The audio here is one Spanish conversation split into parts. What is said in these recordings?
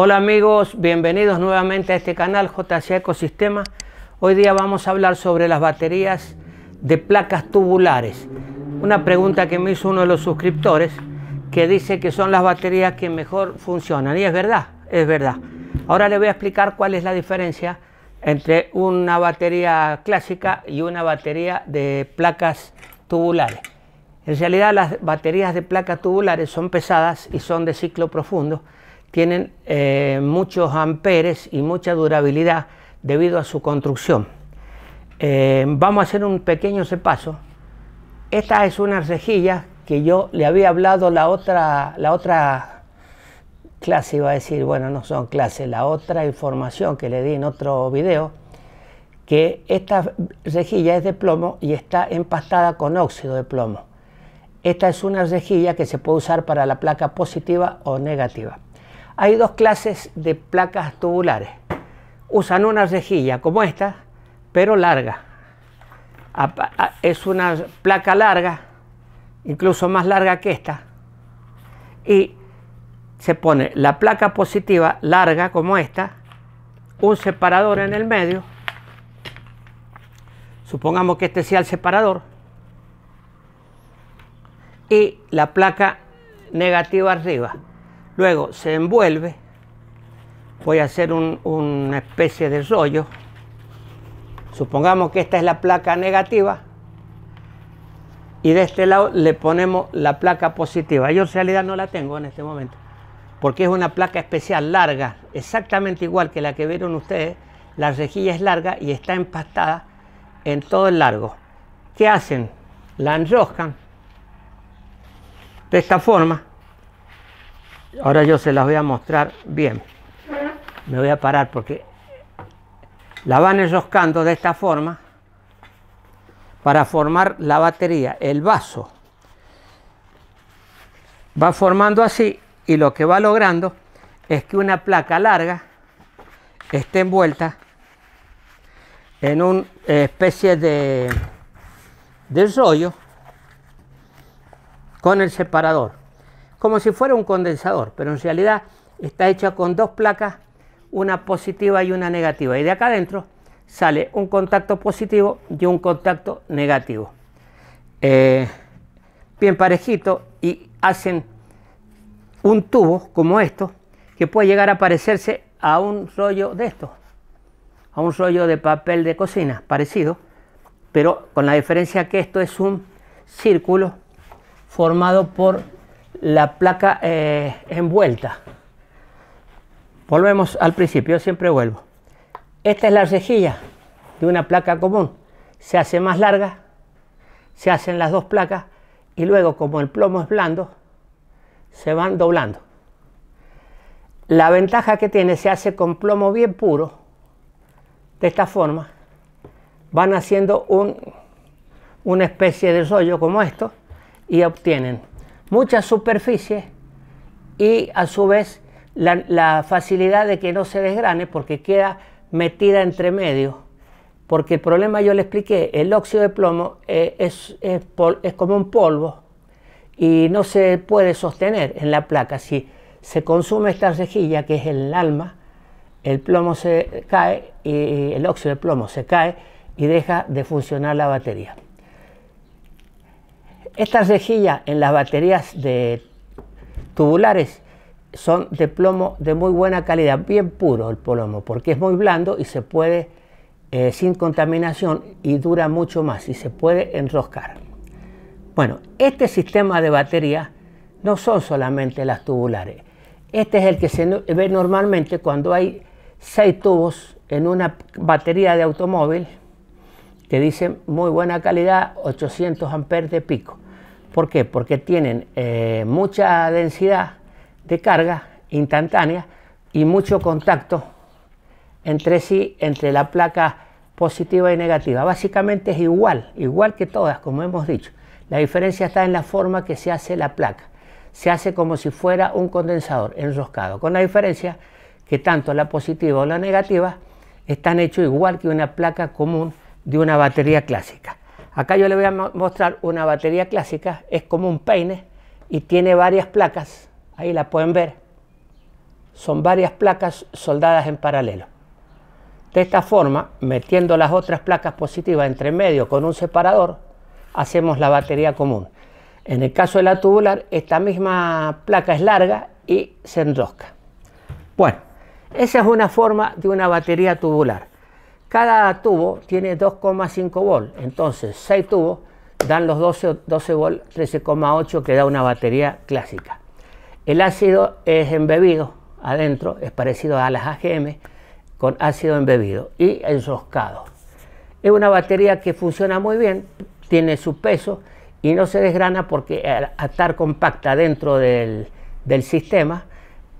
Hola amigos, bienvenidos nuevamente a este canal JC Ecosistema. Hoy día vamos a hablar sobre las baterías de placas tubulares. Una pregunta que me hizo uno de los suscriptores que dice que son las baterías que mejor funcionan. Y es verdad, es verdad. Ahora le voy a explicar cuál es la diferencia entre una batería clásica y una batería de placas tubulares. En realidad las baterías de placas tubulares son pesadas y son de ciclo profundo tienen eh, muchos amperes y mucha durabilidad debido a su construcción. Eh, vamos a hacer un pequeño sepaso. Esta es una rejilla que yo le había hablado la otra, la otra clase, iba a decir, bueno, no son clases, la otra información que le di en otro video, que esta rejilla es de plomo y está empastada con óxido de plomo. Esta es una rejilla que se puede usar para la placa positiva o negativa. Hay dos clases de placas tubulares. Usan una rejilla como esta, pero larga. Es una placa larga, incluso más larga que esta. Y se pone la placa positiva larga como esta, un separador en el medio. Supongamos que este sea el separador. Y la placa negativa arriba. Luego se envuelve, voy a hacer una especie de rollo. Supongamos que esta es la placa negativa y de este lado le ponemos la placa positiva. Yo en realidad no la tengo en este momento porque es una placa especial larga, exactamente igual que la que vieron ustedes. La rejilla es larga y está empastada en todo el largo. ¿Qué hacen? La enroscan de esta forma Ahora yo se las voy a mostrar bien. Me voy a parar porque la van enroscando de esta forma para formar la batería, el vaso. Va formando así y lo que va logrando es que una placa larga esté envuelta en una eh, especie de, de rollo con el separador como si fuera un condensador, pero en realidad está hecha con dos placas, una positiva y una negativa. Y de acá adentro sale un contacto positivo y un contacto negativo. Eh, bien parejito y hacen un tubo como esto que puede llegar a parecerse a un rollo de esto, a un rollo de papel de cocina, parecido, pero con la diferencia que esto es un círculo formado por la placa eh, envuelta. Volvemos al principio, siempre vuelvo. Esta es la rejilla de una placa común. Se hace más larga, se hacen las dos placas y luego como el plomo es blando, se van doblando. La ventaja que tiene, se hace con plomo bien puro, de esta forma, van haciendo una especie de rollo como esto y obtienen muchas superficies y a su vez la, facilidad de que no se desgrane porque queda metida entre medio. Porque el problema yo le expliqué, el óxido de plomo eh, es, como un polvo y no se puede sostener en la placa. Si se consume esta rejilla, que es el alma, el plomo se cae y el óxido de plomo se cae y deja de funcionar la batería. Estas rejillas en las baterías de tubulares son de plomo de muy buena calidad, bien puro el plomo, porque es muy blando y se puede, eh, sin contaminación, y dura mucho más y se puede enroscar. Bueno, este sistema de batería no son solamente las tubulares. Este es el que se ve normalmente cuando hay seis tubos en una batería de automóvil que dicen muy buena calidad, 800 amperes de pico. ¿Por qué? Porque tienen eh, mucha densidad de carga instantánea y mucho contacto entre sí, entre la placa positiva y negativa. Básicamente es igual, igual que todas, como hemos dicho. La diferencia está en la forma que se hace la placa. Se hace como si fuera un condensador enroscado, con la diferencia que tanto la positiva o la negativa están hechos igual que una placa común de una batería clásica. Acá yo le voy a mostrar una batería clásica, es como un peine y tiene varias placas, ahí la pueden ver. Son varias placas soldadas en paralelo. De esta forma, metiendo las otras placas positivas entre medio con un separador, hacemos la batería común. En el caso de la tubular, esta misma placa es larga y se enrosca. Bueno, esa es una forma de una batería tubular. Cada tubo tiene 2,5 volt, entonces 6 tubos dan los 12, 12 volt, 13,8 que da una batería clásica. El ácido es embebido adentro, es parecido a las AGM con ácido embebido y enroscado. Es una batería que funciona muy bien, tiene su peso y no se desgrana porque al estar compacta dentro del, sistema,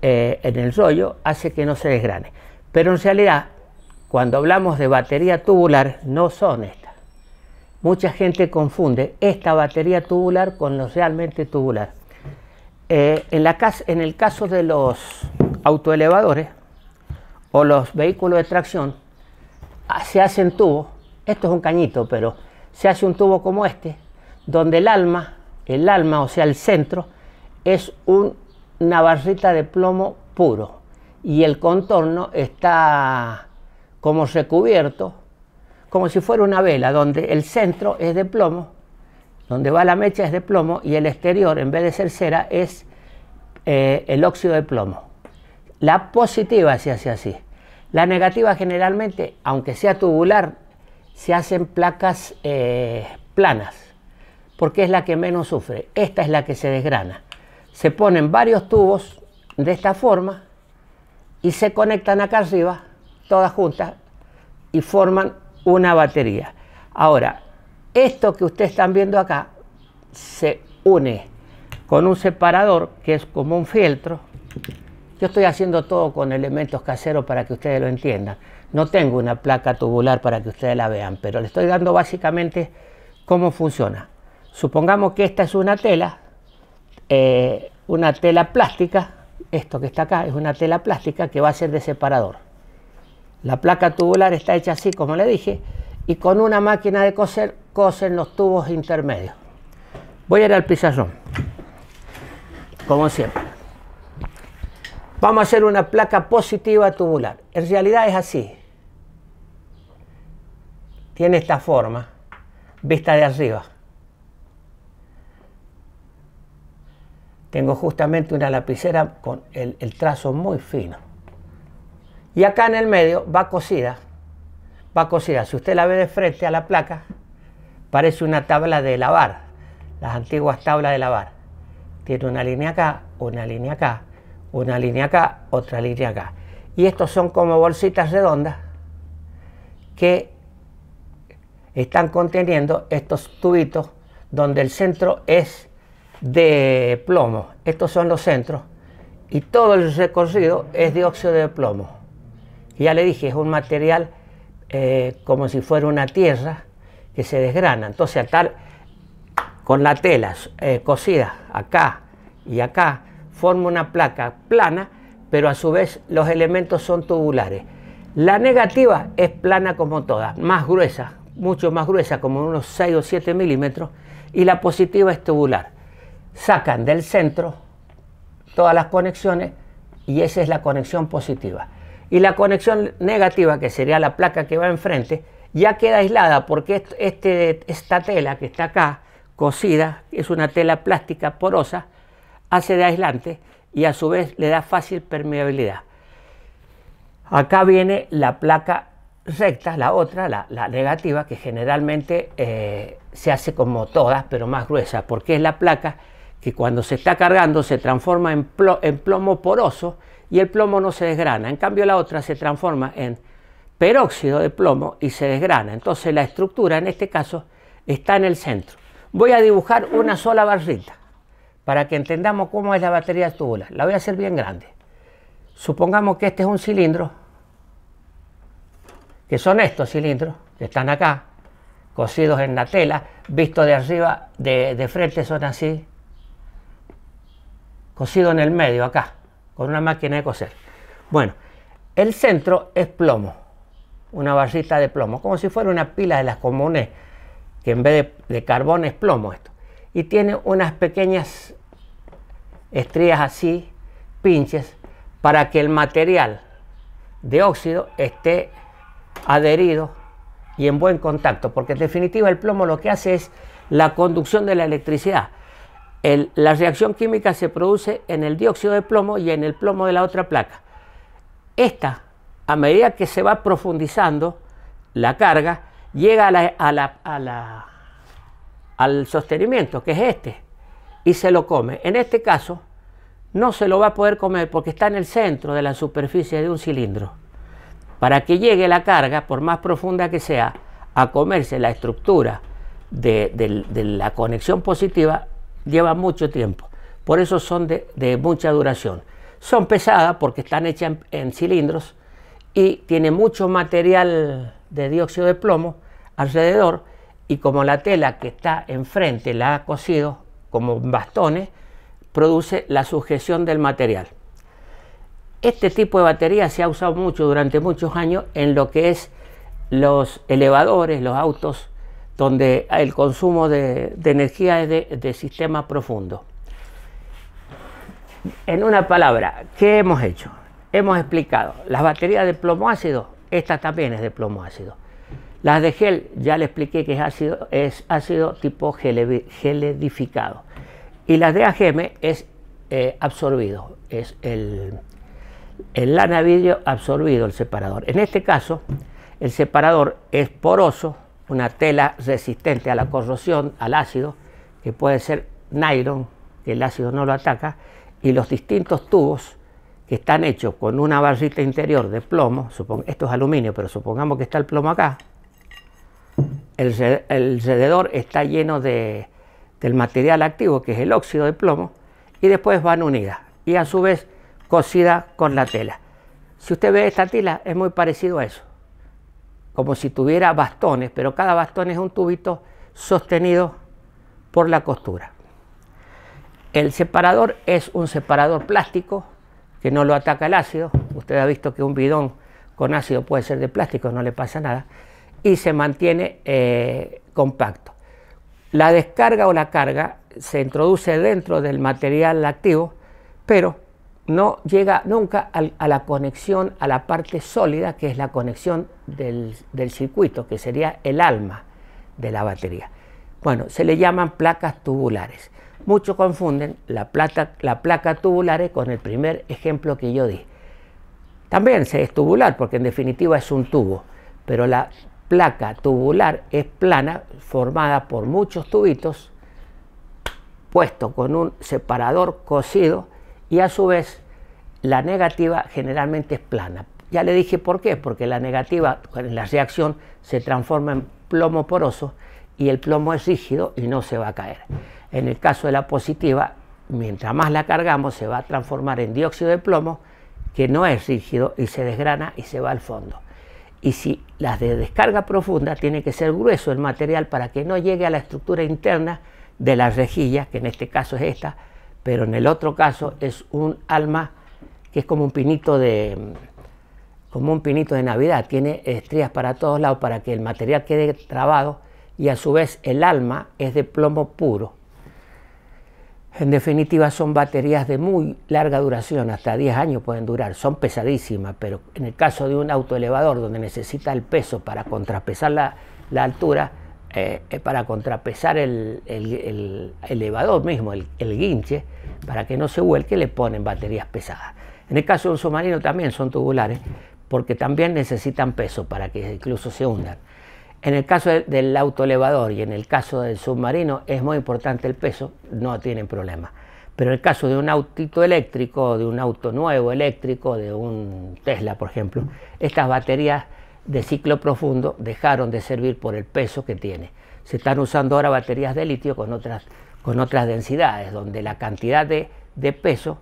eh, en el rollo, hace que no se desgrane. Pero en realidad cuando hablamos de batería tubular, no son estas. Mucha gente confunde esta batería tubular con lo realmente tubular. Eh, en, el caso de los autoelevadores o los vehículos de tracción, ah, se hacen tubos, esto es un cañito, pero se hace un tubo como este, donde el alma, el alma, o sea, el centro, es una barrita de plomo puro y el contorno está como recubierto, como si fuera una vela, donde el centro es de plomo, donde va la mecha es de plomo y el exterior, en vez de ser cera, es eh, el óxido de plomo. La positiva se hace así. La negativa generalmente, aunque sea tubular, se hacen placas eh, planas, porque es la que menos sufre. Esta es la que se desgrana. Se ponen varios tubos de esta forma y se conectan acá arriba todas juntas, y forman una batería. Ahora, esto que ustedes están viendo acá se une con un separador que es como un fieltro. Yo estoy haciendo todo con elementos caseros para que ustedes lo entiendan. No tengo una placa tubular para que ustedes la vean, pero le estoy dando básicamente cómo funciona. Supongamos que esta es una tela, eh, una tela plástica, esto que está acá es una tela plástica que va a ser de separador. La placa tubular está hecha así, como le dije, y con una máquina de coser cosen los tubos intermedios. Voy a ir al pizarrón, como siempre. Vamos a hacer una placa positiva tubular. En realidad es así. Tiene esta forma, vista de arriba. Tengo justamente una lapicera con el, el trazo muy fino. Y acá en el medio va cosida, va cosida. Si usted la ve de frente a la placa, parece una tabla de lavar, las antiguas tablas de lavar. Tiene una línea acá, una línea acá, una línea acá, otra línea acá. Y estos son como bolsitas redondas que están conteniendo estos tubitos donde el centro es de plomo. Estos son los centros y todo el recorrido es dióxido de plomo ya le dije, es un material eh, como si fuera una tierra que se desgrana. Entonces, tal con la tela eh, cosida acá y acá, forma una placa plana, pero a su vez los elementos son tubulares. La negativa es plana como toda, más gruesa, mucho más gruesa, como unos 6 o 7 milímetros, y la positiva es tubular. Sacan del centro todas las conexiones y esa es la conexión positiva y la conexión negativa, que sería la placa que va enfrente, ya queda aislada porque este, esta tela que está acá, cosida, es una tela plástica porosa, hace de aislante y a su vez le da fácil permeabilidad. Acá viene la placa recta, la otra, la, negativa, que generalmente eh, se hace como todas, pero más gruesa, porque es la placa que cuando se está cargando se transforma en, plomo poroso y el plomo no se desgrana. En cambio, la otra se transforma en peróxido de plomo y se desgrana. Entonces, la estructura en este caso está en el centro. Voy a dibujar una sola barrita para que entendamos cómo es la batería tubular. La voy a hacer bien grande. Supongamos que este es un cilindro, que son estos cilindros que están acá, cosidos en la tela, visto de arriba, de, frente son así, cosido en el medio acá con una máquina de coser. Bueno, el centro es plomo, una barrita de plomo, como si fuera una pila de las comunes, que en vez de, de carbón es plomo esto. Y tiene unas pequeñas estrías así, pinches, para que el material de óxido esté adherido y en buen contacto, porque en definitiva el plomo lo que hace es la conducción de la electricidad la reacción química se produce en el dióxido de plomo y en el plomo de la otra placa. Esta, a medida que se va profundizando la carga, llega la, al sostenimiento, que es este, y se lo come. En este caso, no se lo va a poder comer porque está en el centro de la superficie de un cilindro. Para que llegue la carga, por más profunda que sea, a comerse la estructura de la conexión positiva, lleva mucho tiempo, por eso son de, mucha duración. Son pesadas porque están hechas en, cilindros y tiene mucho material de dióxido de plomo alrededor y como la tela que está enfrente la ha cosido como bastones, produce la sujeción del material. Este tipo de batería se ha usado mucho durante muchos años en lo que es los elevadores, los autos donde el consumo de, energía es de, sistema profundo. En una palabra, ¿qué hemos hecho? Hemos explicado las baterías de plomo ácido, esta también es de plomo ácido. Las de gel, ya le expliqué que es ácido, es ácido tipo gel, geledificado. Y las de AGM es eh, absorbido, es el, el lana vidrio absorbido, el separador. En este caso, el separador es poroso, una tela resistente a la corrosión, al ácido, que puede ser nylon, que el ácido no lo ataca, y los distintos tubos que están hechos con una barrita interior de plomo, esto es aluminio, pero supongamos que está el plomo acá, el, rededor está lleno de, del material activo, que es el óxido de plomo, y después van unidas, y a su vez cosidas con la tela. Si usted ve esta tela, es muy parecido a eso como si tuviera bastones, pero cada bastón es un tubito sostenido por la costura. El separador es un separador plástico que no lo ataca el ácido. Usted ha visto que un bidón con ácido puede ser de plástico, no le pasa nada. Y se mantiene eh, compacto. La descarga o la carga se introduce dentro del material activo, pero no llega nunca a la conexión, a la parte sólida, que es la conexión del, circuito, que sería el alma de la batería. Bueno, se le llaman placas tubulares. Muchos confunden la, la placa tubular con el primer ejemplo que yo di. También se es tubular, porque en definitiva es un tubo, pero la placa tubular es plana, formada por muchos tubitos, puesto con un separador cosido, y a su vez la negativa generalmente es plana. Ya le dije por qué, porque la negativa en la reacción se transforma en plomo poroso y el plomo es rígido y no se va a caer. En el caso de la positiva, mientras más la cargamos se va a transformar en dióxido de plomo que no es rígido y se desgrana y se va al fondo. Y si las de descarga profunda tiene que ser grueso el material para que no llegue a la estructura interna de la rejilla, que en este caso es esta, pero en el otro caso es un alma que es como un pinito de como un pinito de Navidad, tiene estrías para todos lados para que el material quede trabado y a su vez el alma es de plomo puro. En definitiva son baterías de muy larga duración, hasta 10 años pueden durar, son pesadísimas, pero en el caso de un autoelevador donde necesita el peso para contrapesar la, la altura, eh, eh, para contrapesar el, elevador mismo, el, guinche, para que no se vuelque, le ponen baterías pesadas. En el caso de un submarino también son tubulares, porque también necesitan peso para que incluso se hundan. En el caso del del elevador y en el caso del submarino es muy importante el peso, no tienen problema. Pero en el caso de un autito eléctrico, de un auto nuevo eléctrico, de un Tesla, por ejemplo, estas baterías de ciclo profundo dejaron de servir por el peso que tiene. Se están usando ahora baterías de litio con otras, densidades, donde la cantidad de, de peso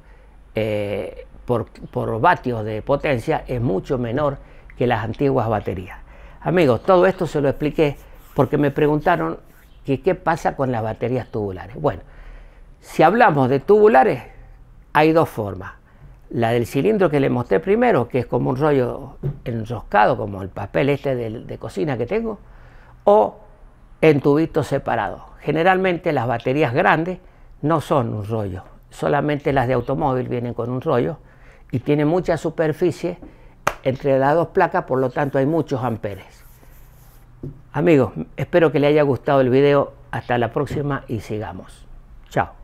eh, por, por vatios de potencia es mucho menor que las antiguas baterías. Amigos, todo esto se lo expliqué porque me preguntaron qué pasa con las baterías tubulares. Bueno, si hablamos de tubulares, hay dos formas la del cilindro que le mostré primero, que es como un rollo enroscado, como el papel este de, cocina que tengo, o en tubitos separados. Generalmente las baterías grandes no son un rollo, solamente las de automóvil vienen con un rollo y tienen mucha superficie entre las dos placas, por lo tanto hay muchos amperes. Amigos, espero que les haya gustado el video. Hasta la próxima y sigamos. Chao.